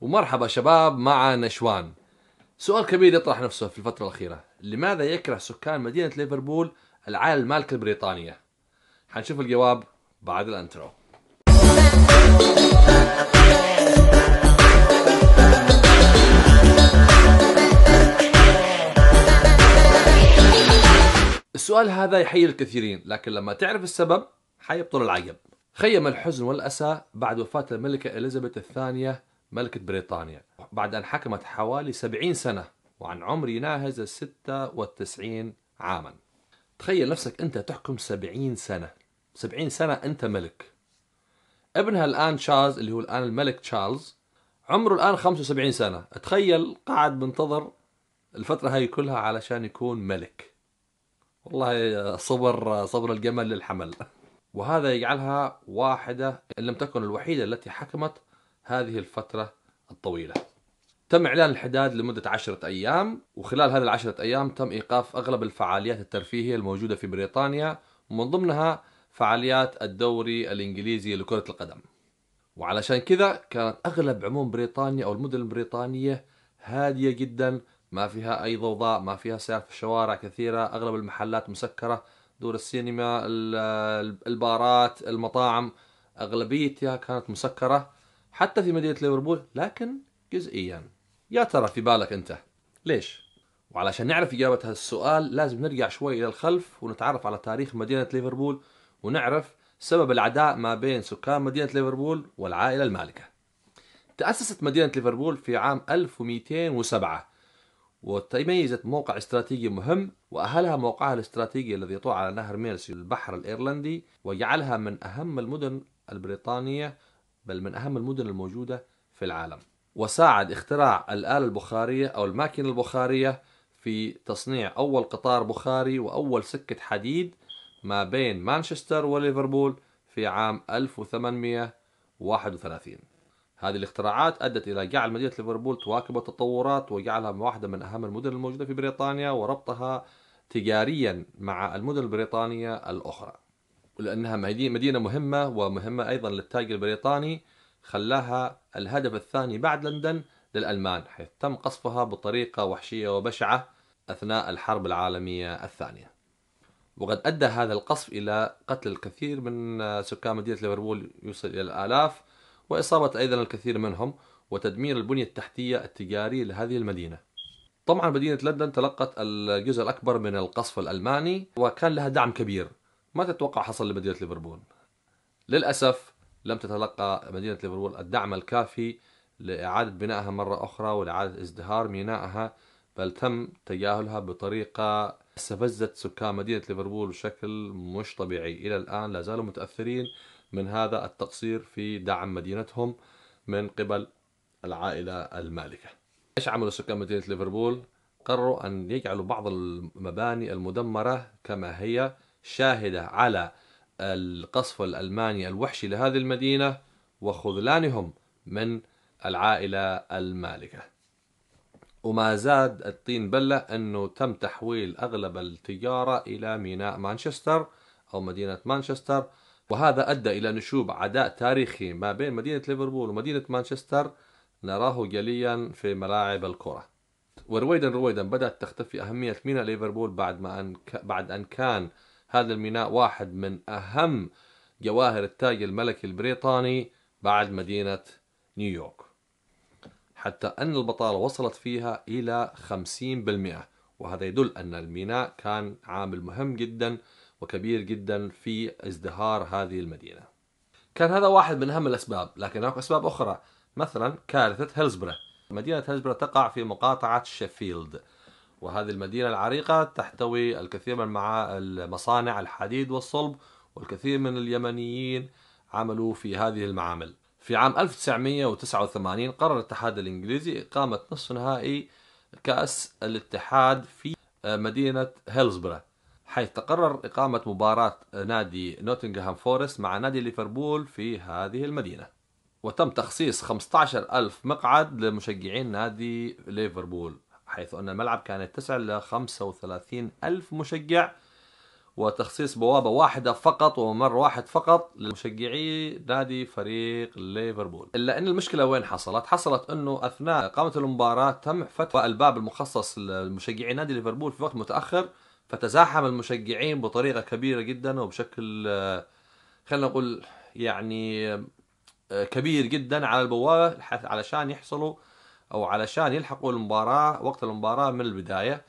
ومرحبا شباب مع نشوان سؤال كبير يطرح نفسه في الفترة الأخيرة لماذا يكره سكان مدينة ليفربول العائلة المالكة البريطانية؟ حنشوف الجواب بعد الانترو السؤال هذا يحيي الكثيرين لكن لما تعرف السبب حيبطل العجب خيم الحزن والأسى بعد وفاة الملكة إليزابيث الثانية ملكة بريطانيا بعد أن حكمت حوالي 70 سنة وعن عمر يناهز 96 عاما تخيل نفسك أنت تحكم 70 سنة 70 سنة أنت ملك ابنها الآن تشارلز اللي هو الآن الملك تشارلز عمره الآن 75 سنة تخيل قاعد منتظر الفترة هاي كلها علشان يكون ملك والله صبر صبر الجمل للحمل وهذا يجعلها واحدة إن لم تكن الوحيدة التي حكمت هذه الفترة الطويلة تم إعلان الحداد لمدة عشرة أيام وخلال هذه العشرة أيام تم إيقاف أغلب الفعاليات الترفيهية الموجودة في بريطانيا ومن ضمنها فعاليات الدوري الإنجليزي لكرة القدم وعلشان كذا كانت أغلب عموم بريطانيا أو المدن البريطانية هادية جدا ما فيها أي ضوضاء ما فيها سيارات في الشوارع كثيرة أغلب المحلات مسكرة دور السينما البارات المطاعم أغلبيتها كانت مسكرة حتى في مدينة ليفربول لكن جزئيا يا ترى في بالك أنت ليش؟ وعلشان نعرف إجابة هذا السؤال لازم نرجع شوي إلى الخلف ونتعرف على تاريخ مدينة ليفربول ونعرف سبب العداء ما بين سكان مدينة ليفربول والعائلة المالكة تأسست مدينة ليفربول في عام 1207 وتميزت موقع استراتيجي مهم وأهلها موقعها الاستراتيجي الذي يطل على نهر ميرسي البحر الإيرلندي وجعلها من أهم المدن البريطانية بل من أهم المدن الموجودة في العالم وساعد اختراع الآلة البخارية أو الماكينة البخارية في تصنيع أول قطار بخاري وأول سكة حديد ما بين مانشستر وليفربول في عام 1831 هذه الاختراعات أدت إلى جعل مدينة ليفربول تواكب التطورات وجعلها واحدة من أهم المدن الموجودة في بريطانيا وربطها تجاريا مع المدن البريطانية الأخرى ولأنها مدينة مهمة ومهمة أيضا للتاج البريطاني خلاها الهدف الثاني بعد لندن للألمان حيث تم قصفها بطريقة وحشية وبشعة أثناء الحرب العالمية الثانية وقد أدى هذا القصف إلى قتل الكثير من آه، سكان مدينة ليفربول يوصل إلى الآلاف وإصابة أيضا الكثير منهم وتدمير البنية التحتية التجارية لهذه المدينة طبعا مدينة لندن تلقت الجزء الأكبر من القصف الألماني وكان لها دعم كبير ما تتوقع حصل لمدينة ليفربول للأسف لم تتلقى مدينة ليفربول الدعم الكافي لإعادة بنائها مرة أخرى ولإعادة ازدهار مينائها بل تم تجاهلها بطريقة استفزت سكان مدينة ليفربول بشكل مش طبيعي إلى الآن لا زالوا متأثرين من هذا التقصير في دعم مدينتهم من قبل العائلة المالكة إيش عملوا سكان مدينة ليفربول؟ قرروا أن يجعلوا بعض المباني المدمرة كما هي شاهدة على القصف الألماني الوحشي لهذه المدينة وخذلانهم من العائلة المالكة وما زاد الطين بلة أنه تم تحويل أغلب التجارة إلى ميناء مانشستر أو مدينة مانشستر وهذا أدى إلى نشوب عداء تاريخي ما بين مدينة ليفربول ومدينة مانشستر نراه جليا في ملاعب الكرة ورويدا رويدا بدأت تختفي أهمية ميناء ليفربول بعد ما أن بعد أن كان هذا الميناء واحد من أهم جواهر التاج الملكي البريطاني بعد مدينة نيويورك حتى أن البطالة وصلت فيها إلى 50% وهذا يدل أن الميناء كان عامل مهم جدا وكبير جدا في ازدهار هذه المدينة كان هذا واحد من أهم الأسباب لكن هناك أسباب أخرى مثلا كارثة هيلزبرا مدينة هيلزبرا تقع في مقاطعة شيفيلد وهذه المدينة العريقة تحتوي الكثير من مصانع الحديد والصلب والكثير من اليمنيين عملوا في هذه المعامل في عام 1989 قرر الاتحاد الإنجليزي إقامة نصف نهائي كأس الاتحاد في آه، مدينة هيلزبرا حيث تقرر إقامة مباراة نادي نوتنغهام فورست مع نادي ليفربول في هذه المدينة وتم تخصيص 15 ألف مقعد لمشجعين نادي ليفربول حيث أن الملعب كان يتسع ل 35 ألف مشجع وتخصيص بوابة واحدة فقط وممر واحد فقط لمشجعي نادي فريق ليفربول إلا أن المشكلة وين حصلت؟ حصلت أنه أثناء إقامة المباراة تم فتح الباب المخصص لمشجعي نادي ليفربول في وقت متأخر فتزاحم المشجعين بطريقة كبيرة جدا وبشكل خلينا نقول يعني كبير جدا على البوابة علشان يحصلوا او علشان يلحقوا المباراه وقت المباراه من البدايه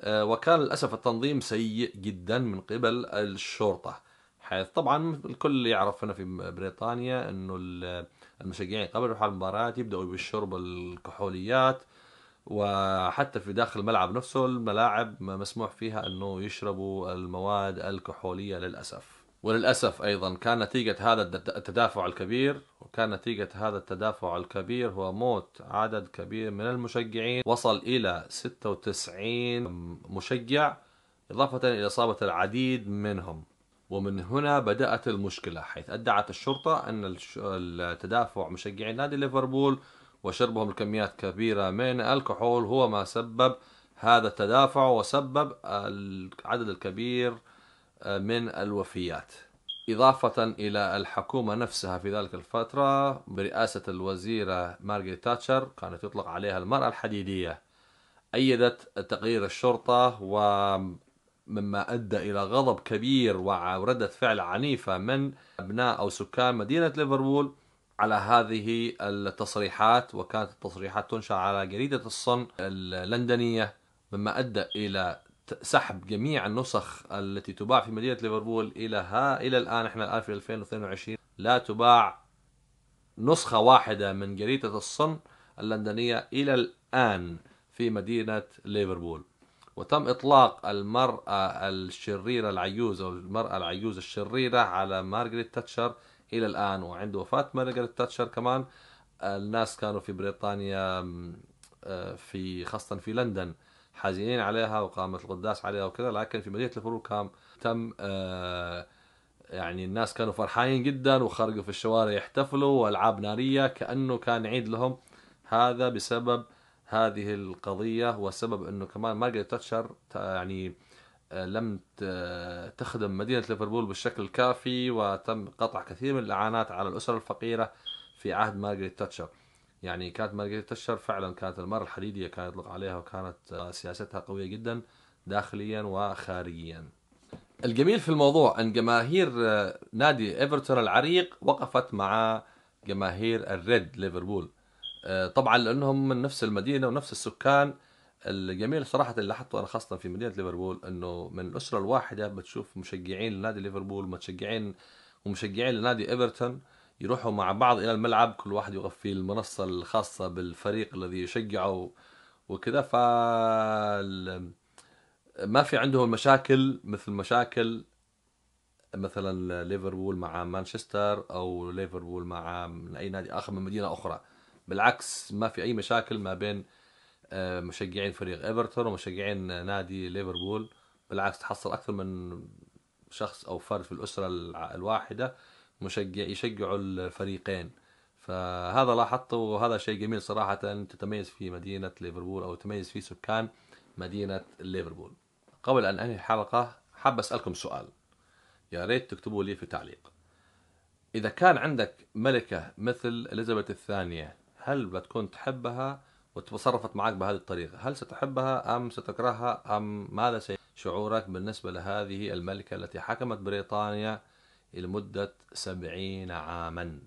آه، وكان للاسف التنظيم سيء جدا من قبل الشرطه حيث طبعا الكل يعرف هنا في بريطانيا انه المشجعين قبل يروحوا المباراه يبداوا بالشرب الكحوليات وحتى في داخل الملعب نفسه الملاعب مسموح فيها انه يشربوا المواد الكحوليه للاسف وللاسف ايضا كان نتيجه هذا التدافع الكبير كان نتيجة هذا التدافع الكبير هو موت عدد كبير من المشجعين وصل إلى 96 مشجع إضافة إلى إصابة العديد منهم ومن هنا بدأت المشكلة حيث أدعت الشرطة أن التدافع مشجعي نادي ليفربول وشربهم الكميات كبيرة من الكحول هو ما سبب هذا التدافع وسبب العدد الكبير آه، من الوفيات إضافة إلى الحكومة نفسها في ذلك الفترة برئاسة الوزيرة مارغريت تاتشر كانت يطلق عليها المرأة الحديدية أيدت تغيير الشرطة ومما أدى إلى غضب كبير وردة فعل عنيفة من أبناء أو سكان مدينة ليفربول على هذه التصريحات وكانت التصريحات تنشر على جريدة الصن اللندنية مما أدى إلى سحب جميع النسخ التي تباع في مدينه ليفربول الى ها الى الان احنا الان في 2022 لا تباع نسخه واحده من جريده الصن اللندنيه الى الان في مدينه ليفربول وتم اطلاق المراه الشريره العجوز او المراه العجوز الشريره على مارغريت تاتشر الى الان وعند وفاه مارغريت تاتشر كمان الناس كانوا في بريطانيا آه، في خاصه في لندن حزينين عليها وقامت القداس عليها وكذا لكن في مدينه ليفربول كان تم آه، يعني الناس كانوا فرحانين جدا وخرجوا في الشوارع يحتفلوا والعاب ناريه كانه كان عيد لهم هذا بسبب هذه القضيه وسبب انه كمان مارجريت تاتشر يعني آه، لم تخدم مدينه ليفربول بالشكل الكافي وتم قطع كثير من الاعانات على الاسر الفقيره في عهد مارجريت تاتشر يعني كانت مارغريت تشر فعلا كانت المرة الحديدية كان يطلق عليها وكانت آه، سياستها قوية جدا داخليا وخارجيا الجميل في الموضوع أن جماهير آه، نادي إيفرتون العريق وقفت مع جماهير الريد ليفربول آه، طبعا لأنهم من نفس المدينة ونفس السكان الجميل صراحة اللي لاحظته أنا خاصة في مدينة ليفربول أنه من الأسرة الواحدة بتشوف مشجعين لنادي ليفربول متشجعين ومشجعين لنادي إيفرتون يروحوا مع بعض إلى الملعب كل واحد يغفي المنصة الخاصة بالفريق الذي يشجعه وكذا ف ما في عندهم مشاكل مثل مشاكل مثلا ليفربول مع مانشستر او ليفربول مع من اي نادي اخر من مدينه اخرى بالعكس ما في اي مشاكل ما بين آه، مشجعين فريق ايفرتون ومشجعين نادي ليفربول بالعكس تحصل اكثر من شخص او فرد في الاسره الواحده مشجع يشجعوا الفريقين فهذا لاحظته وهذا شيء جميل صراحة تتميز فيه مدينة ليفربول أو تتميز فيه سكان مدينة ليفربول قبل أن أنهي الحلقة حاب أسألكم سؤال يا ريت تكتبوا لي في تعليق إذا كان عندك ملكة مثل إليزابيث الثانية هل بتكون تحبها وتصرفت معك بهذه الطريقة هل ستحبها أم ستكرهها أم ماذا شعورك بالنسبة لهذه الملكة التي حكمت بريطانيا لمدة سبعين عاما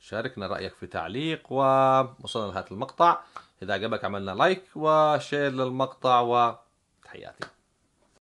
شاركنا رأيك في تعليق ووصلنا لنهاية المقطع إذا عجبك عملنا لايك وشير للمقطع وتحياتي